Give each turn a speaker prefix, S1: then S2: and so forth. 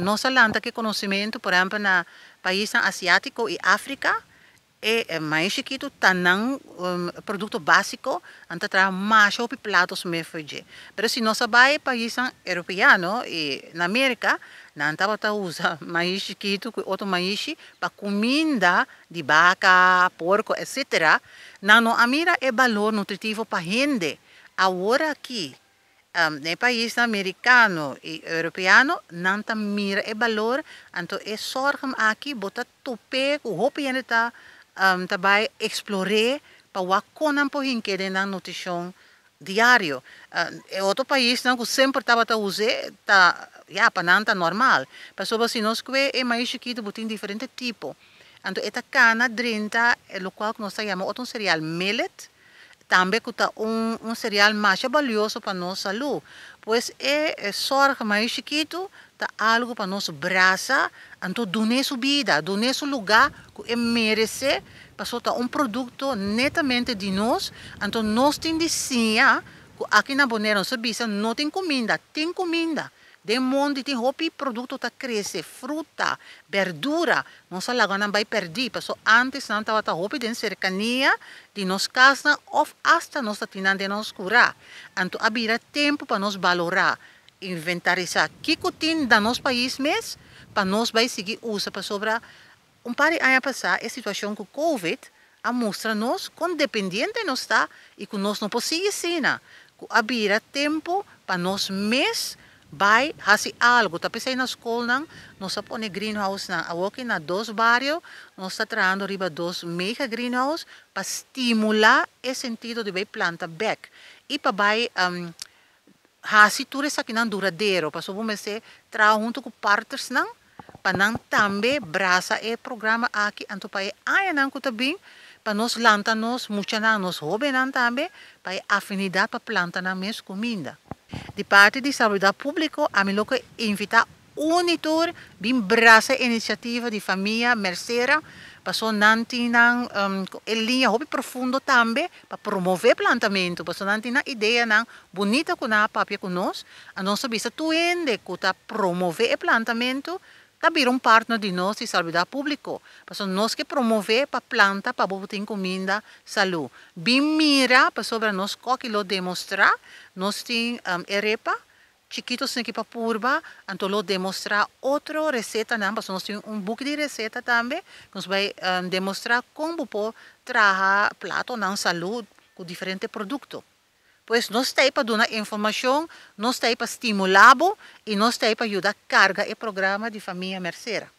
S1: Nossa lanta que conhecimento, por exemplo, na país asiático e África, é eh, eh, mais chiquito, tanang um, produto básico, anta traz mais pi platos me foi Pero se nossa vai país europeano e na América, na anta bata usa mais chiquito que outro mais para comida de vaca, porco, etc. Na no amira ah, é valor nutritivo para gente. Agora aqui um, nel paese americano e europeano non c'è mira e valor anto e sorgem aqui bota tupé, o hopi ene ta um, tabai explore pa wa konan po hinke de na notichon diario. Uh, e outro país não sempre estava a use tá, já para não tá normal. Passou assim nós que é mais chiquito, botin diferente tipo. Então, esta cana drinta, é o qual nós chamamos outro cereal millet, também que está um, um cereal mais valioso para a nossa saúde, pois é, é sorge mais chiquito, está algo para nosso braça, então donar sua vida, donar seu lugar que é merece, passou tá um produto netamente de nós, então nós temos que dizer que aqui na Bonera, nossa visa, não tem comida, tem comida de monte tem e produto está cresce fruta verdura não só lagoa não vai perder passou antes não tava tá hopi de cercania de nos casa ou até nós tá de nos curar então haverá tempo para nos valorar inventarizar que tem da nosso país mês para nós vai seguir usa para sobra um par de anos passar a situação com covid a mostra nos com dependente nós está e que nós não podemos seguir assim, abrir tempo para nós mesmos vai fazer algo. Talvez aí na escola, não, nós põe greenhouse na aqui na dos barrio nós está trazendo riba dos mega greenhouse pa stimula e sentido de planta back e para vai um, fazer tudo isso aqui duradero duradouro, para sobre você junto ku partners não, para tambe brasa e programa aki anto para aí não que também nos nós plantar nós, muitas nós roubem também para afinidad pa planta na mes mesma comida. De parte di San Luda Pubblico abbiamo invitato Unitur bin brasa iniciativa di famiglia Mercera passò nantinan um, ehm, in linha hobby profundo também para promover plantamento passò nantinan ideia nan bonita com a papia conosco a nossa bisa tuende que está promover o plantamento também um partner de nós e saúde público. Para nós que promover para planta, para botar ter comida, saúde. Bem mira para sobre nós que lo demonstrar, nós tem um, erepa, chiquitos aqui para purba, então lo demonstrar outra receita, não, para nós tem um book de receita também, que nos vai um, ehm, demonstrar como pode trazer prato, não, saúde, com diferentes produtos pois não tem para dar informação, não tem para estimular e não tem para ajudar a carga e programa de família merceira.